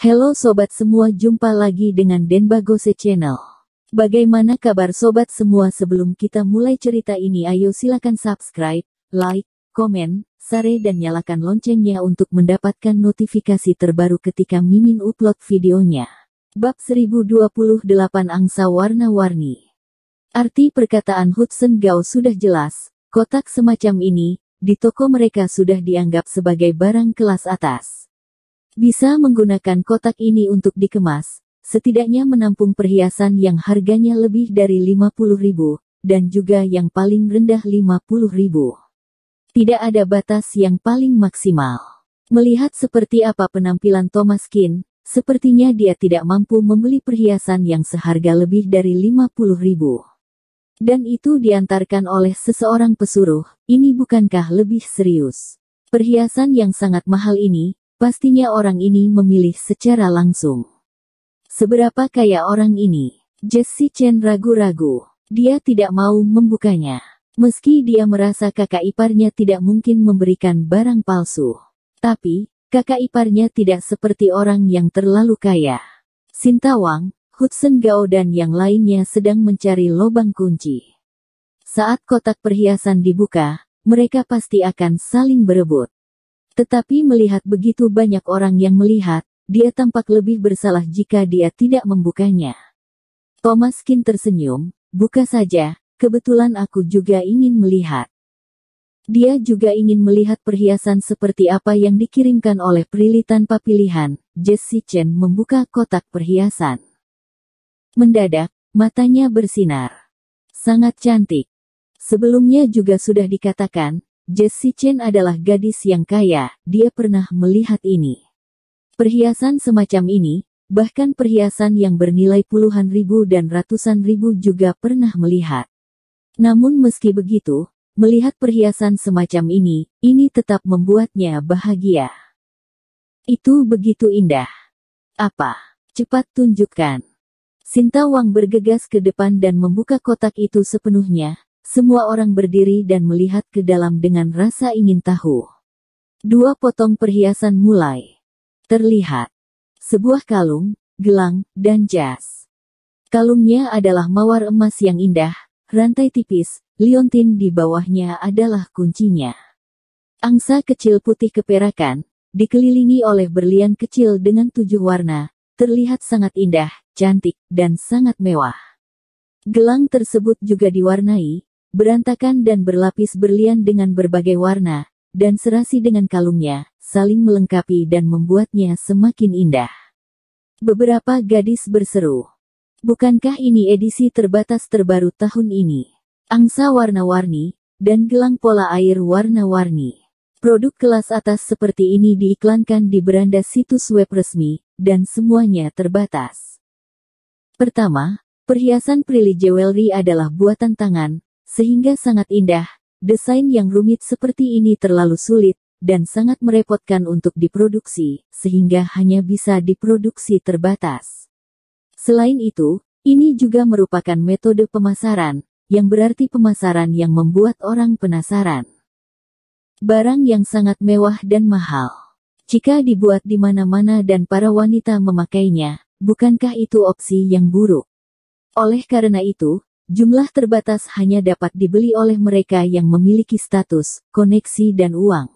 Halo sobat semua, jumpa lagi dengan Denbagose Channel. Bagaimana kabar sobat semua sebelum kita mulai cerita ini ayo silakan subscribe, like, komen, share dan nyalakan loncengnya untuk mendapatkan notifikasi terbaru ketika Mimin upload videonya. Bab 1028 Angsa Warna-Warni Arti perkataan Hudson Gao sudah jelas, kotak semacam ini, di toko mereka sudah dianggap sebagai barang kelas atas. Bisa menggunakan kotak ini untuk dikemas, setidaknya menampung perhiasan yang harganya lebih dari 50 ribu, dan juga yang paling rendah 50 ribu. Tidak ada batas yang paling maksimal. Melihat seperti apa penampilan Thomas Kin, sepertinya dia tidak mampu membeli perhiasan yang seharga lebih dari 50 ribu. Dan itu diantarkan oleh seseorang pesuruh, ini bukankah lebih serius? Perhiasan yang sangat mahal ini, pastinya orang ini memilih secara langsung. Seberapa kaya orang ini? Jesse Chen ragu-ragu. Dia tidak mau membukanya. Meski dia merasa kakak iparnya tidak mungkin memberikan barang palsu. Tapi, kakak iparnya tidak seperti orang yang terlalu kaya. Sintawang, Hudson Gao dan yang lainnya sedang mencari lubang kunci. Saat kotak perhiasan dibuka, mereka pasti akan saling berebut. Tetapi melihat begitu banyak orang yang melihat, dia tampak lebih bersalah jika dia tidak membukanya. Thomas Kin tersenyum, buka saja, kebetulan aku juga ingin melihat. Dia juga ingin melihat perhiasan seperti apa yang dikirimkan oleh Prilly tanpa pilihan, Jesse Chen membuka kotak perhiasan. Mendadak, matanya bersinar. Sangat cantik. Sebelumnya juga sudah dikatakan, Jessie Chen adalah gadis yang kaya, dia pernah melihat ini. Perhiasan semacam ini, bahkan perhiasan yang bernilai puluhan ribu dan ratusan ribu juga pernah melihat. Namun meski begitu, melihat perhiasan semacam ini, ini tetap membuatnya bahagia. Itu begitu indah. Apa? Cepat tunjukkan. Sinta Wang bergegas ke depan dan membuka kotak itu sepenuhnya, semua orang berdiri dan melihat ke dalam dengan rasa ingin tahu. Dua potong perhiasan mulai terlihat. Sebuah kalung, gelang, dan jas. Kalungnya adalah mawar emas yang indah, rantai tipis, liontin di bawahnya adalah kuncinya. Angsa kecil putih keperakan, dikelilingi oleh berlian kecil dengan tujuh warna, terlihat sangat indah, cantik, dan sangat mewah. Gelang tersebut juga diwarnai, berantakan dan berlapis berlian dengan berbagai warna, dan serasi dengan kalungnya, saling melengkapi dan membuatnya semakin indah. Beberapa gadis berseru, Bukankah ini edisi terbatas terbaru tahun ini? Angsa warna-warni, dan gelang pola air warna-warni. Produk kelas atas seperti ini diiklankan di beranda situs web resmi, dan semuanya terbatas. Pertama, perhiasan Prilly Jewelry adalah buatan tangan, sehingga sangat indah. Desain yang rumit seperti ini terlalu sulit, dan sangat merepotkan untuk diproduksi, sehingga hanya bisa diproduksi terbatas. Selain itu, ini juga merupakan metode pemasaran, yang berarti pemasaran yang membuat orang penasaran. Barang yang sangat mewah dan mahal. Jika dibuat di mana-mana dan para wanita memakainya, bukankah itu opsi yang buruk? Oleh karena itu, Jumlah terbatas hanya dapat dibeli oleh mereka yang memiliki status, koneksi dan uang.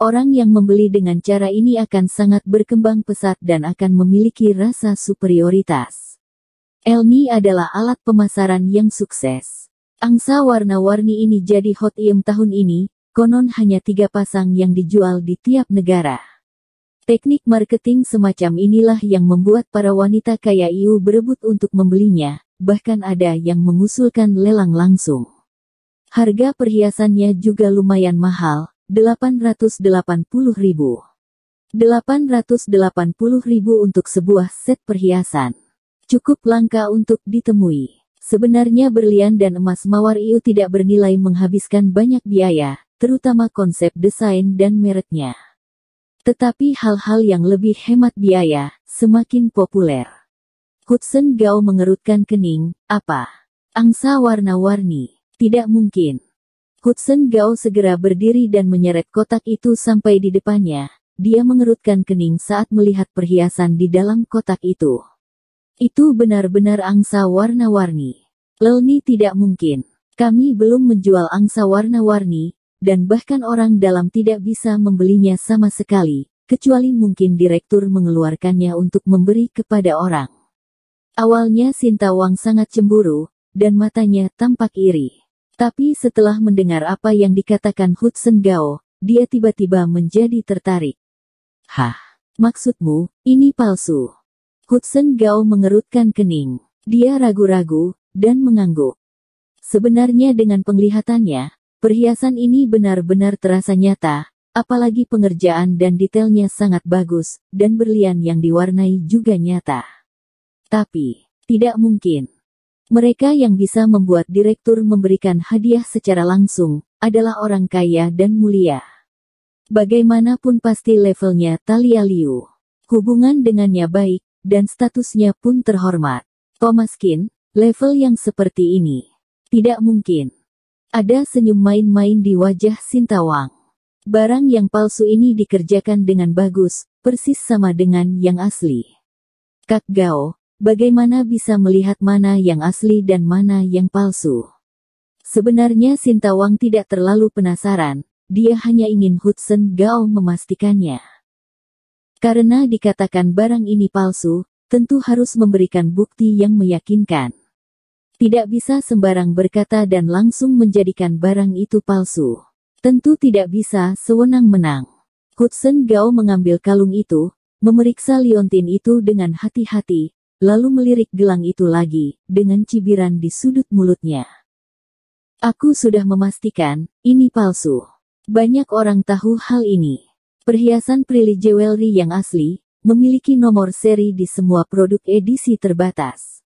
Orang yang membeli dengan cara ini akan sangat berkembang pesat dan akan memiliki rasa superioritas. Elmi adalah alat pemasaran yang sukses. Angsa warna-warni ini jadi hot item tahun ini, konon hanya tiga pasang yang dijual di tiap negara. Teknik marketing semacam inilah yang membuat para wanita kaya IU berebut untuk membelinya, bahkan ada yang mengusulkan lelang langsung. Harga perhiasannya juga lumayan mahal, 880 ribu. 880 ribu untuk sebuah set perhiasan. Cukup langka untuk ditemui. Sebenarnya berlian dan emas mawar itu tidak bernilai menghabiskan banyak biaya, terutama konsep desain dan mereknya. Tetapi hal-hal yang lebih hemat biaya, semakin populer. Hudson Gao mengerutkan kening, apa? Angsa warna-warni. Tidak mungkin. Hudson Gao segera berdiri dan menyeret kotak itu sampai di depannya. Dia mengerutkan kening saat melihat perhiasan di dalam kotak itu. Itu benar-benar angsa warna-warni. Lelni tidak mungkin. Kami belum menjual angsa warna-warni, dan bahkan orang dalam tidak bisa membelinya sama sekali, kecuali mungkin direktur mengeluarkannya untuk memberi kepada orang. Awalnya Sinta Wang sangat cemburu, dan matanya tampak iri. Tapi setelah mendengar apa yang dikatakan Hudson Gao, dia tiba-tiba menjadi tertarik. Hah, maksudmu, ini palsu. Hudson Gao mengerutkan kening. Dia ragu-ragu, dan mengangguk. Sebenarnya dengan penglihatannya, perhiasan ini benar-benar terasa nyata, apalagi pengerjaan dan detailnya sangat bagus, dan berlian yang diwarnai juga nyata. Tapi, tidak mungkin. Mereka yang bisa membuat direktur memberikan hadiah secara langsung adalah orang kaya dan mulia. Bagaimanapun pasti levelnya Talia Liu. Hubungan dengannya baik, dan statusnya pun terhormat. Thomas Kin, level yang seperti ini. Tidak mungkin. Ada senyum main-main di wajah Sintawang. Barang yang palsu ini dikerjakan dengan bagus, persis sama dengan yang asli. Kak Gao, Bagaimana bisa melihat mana yang asli dan mana yang palsu? Sebenarnya Sintawang tidak terlalu penasaran, dia hanya ingin Hudson Gao memastikannya. Karena dikatakan barang ini palsu, tentu harus memberikan bukti yang meyakinkan. Tidak bisa sembarang berkata dan langsung menjadikan barang itu palsu. Tentu tidak bisa sewenang-menang. Hudson Gao mengambil kalung itu, memeriksa liontin itu dengan hati-hati, lalu melirik gelang itu lagi, dengan cibiran di sudut mulutnya. Aku sudah memastikan, ini palsu. Banyak orang tahu hal ini. Perhiasan Prilly Jewelry yang asli, memiliki nomor seri di semua produk edisi terbatas.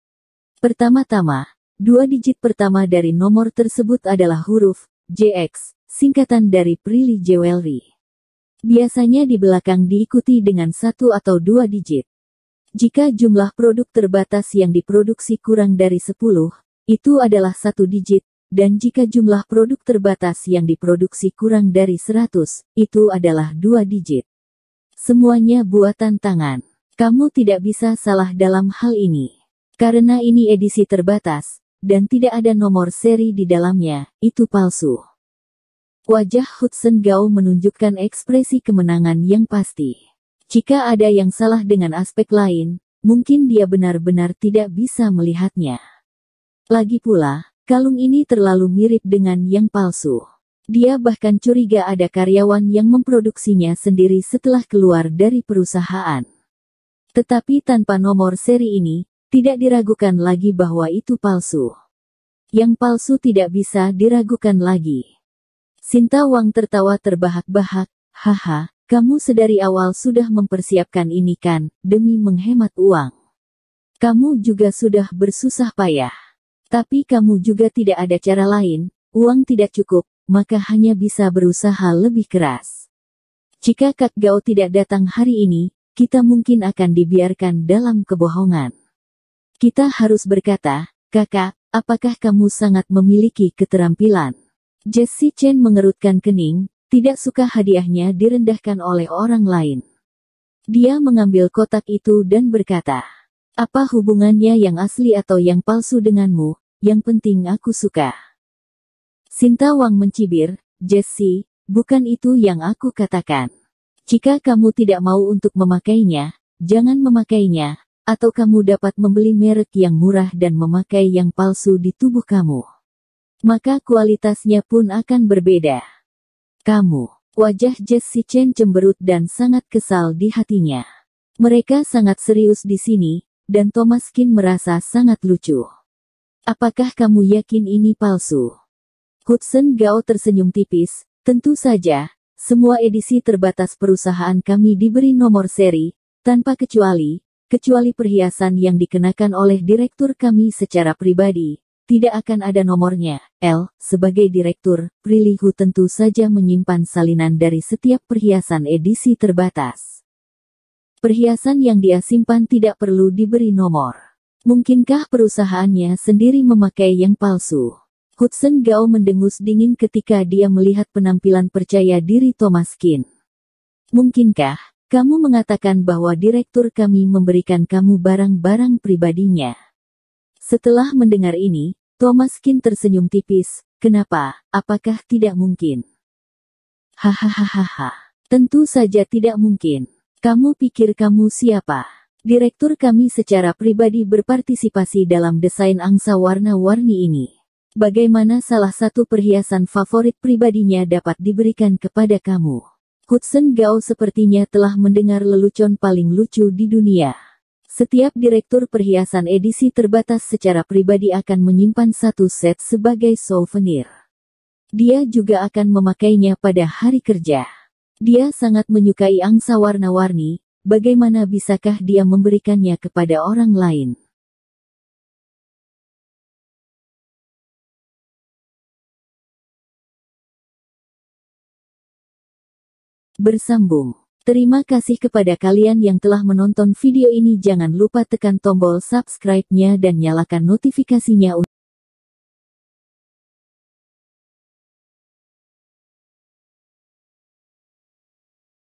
Pertama-tama, dua digit pertama dari nomor tersebut adalah huruf JX, singkatan dari Prilly Jewelry. Biasanya di belakang diikuti dengan satu atau dua digit. Jika jumlah produk terbatas yang diproduksi kurang dari 10, itu adalah satu digit, dan jika jumlah produk terbatas yang diproduksi kurang dari 100, itu adalah dua digit. Semuanya buatan tangan. Kamu tidak bisa salah dalam hal ini. Karena ini edisi terbatas, dan tidak ada nomor seri di dalamnya, itu palsu. Wajah Hudson Gao menunjukkan ekspresi kemenangan yang pasti. Jika ada yang salah dengan aspek lain, mungkin dia benar-benar tidak bisa melihatnya. Lagi pula, kalung ini terlalu mirip dengan yang palsu. Dia bahkan curiga ada karyawan yang memproduksinya sendiri setelah keluar dari perusahaan. Tetapi tanpa nomor seri ini, tidak diragukan lagi bahwa itu palsu. Yang palsu tidak bisa diragukan lagi. Sinta Wang tertawa terbahak-bahak, haha, kamu sedari awal sudah mempersiapkan ini kan, demi menghemat uang. Kamu juga sudah bersusah payah. Tapi kamu juga tidak ada cara lain, uang tidak cukup, maka hanya bisa berusaha lebih keras. Jika Kak Gao tidak datang hari ini, kita mungkin akan dibiarkan dalam kebohongan. Kita harus berkata, kakak, apakah kamu sangat memiliki keterampilan? Jesse Chen mengerutkan kening, tidak suka hadiahnya direndahkan oleh orang lain. Dia mengambil kotak itu dan berkata, apa hubungannya yang asli atau yang palsu denganmu, yang penting aku suka. Sinta Wang mencibir, Jesse, bukan itu yang aku katakan. Jika kamu tidak mau untuk memakainya, jangan memakainya, atau kamu dapat membeli merek yang murah dan memakai yang palsu di tubuh kamu. Maka kualitasnya pun akan berbeda. Kamu. Wajah Jesse Chen cemberut dan sangat kesal di hatinya. Mereka sangat serius di sini, dan Thomas Kin merasa sangat lucu. Apakah kamu yakin ini palsu? Hudson Gao tersenyum tipis, tentu saja, semua edisi terbatas perusahaan kami diberi nomor seri, tanpa kecuali, kecuali perhiasan yang dikenakan oleh direktur kami secara pribadi, tidak akan ada nomornya. L, sebagai direktur, Hu tentu saja menyimpan salinan dari setiap perhiasan edisi terbatas. Perhiasan yang dia simpan tidak perlu diberi nomor. Mungkinkah perusahaannya sendiri memakai yang palsu? Hudson Gao mendengus dingin ketika dia melihat penampilan percaya diri Thomas Kin. Mungkinkah kamu mengatakan bahwa direktur kami memberikan kamu barang-barang pribadinya? Setelah mendengar ini, Thomas Kin tersenyum tipis. Kenapa? Apakah tidak mungkin? Hahaha. Tentu saja tidak mungkin. Kamu pikir kamu siapa? Direktur kami secara pribadi berpartisipasi dalam desain angsa warna-warni ini. Bagaimana salah satu perhiasan favorit pribadinya dapat diberikan kepada kamu? Hudson Gao sepertinya telah mendengar lelucon paling lucu di dunia. Setiap direktur perhiasan edisi terbatas secara pribadi akan menyimpan satu set sebagai souvenir. Dia juga akan memakainya pada hari kerja. Dia sangat menyukai angsa warna-warni, bagaimana bisakah dia memberikannya kepada orang lain? Bersambung Terima kasih kepada kalian yang telah menonton video ini jangan lupa tekan tombol subscribe-nya dan nyalakan notifikasinya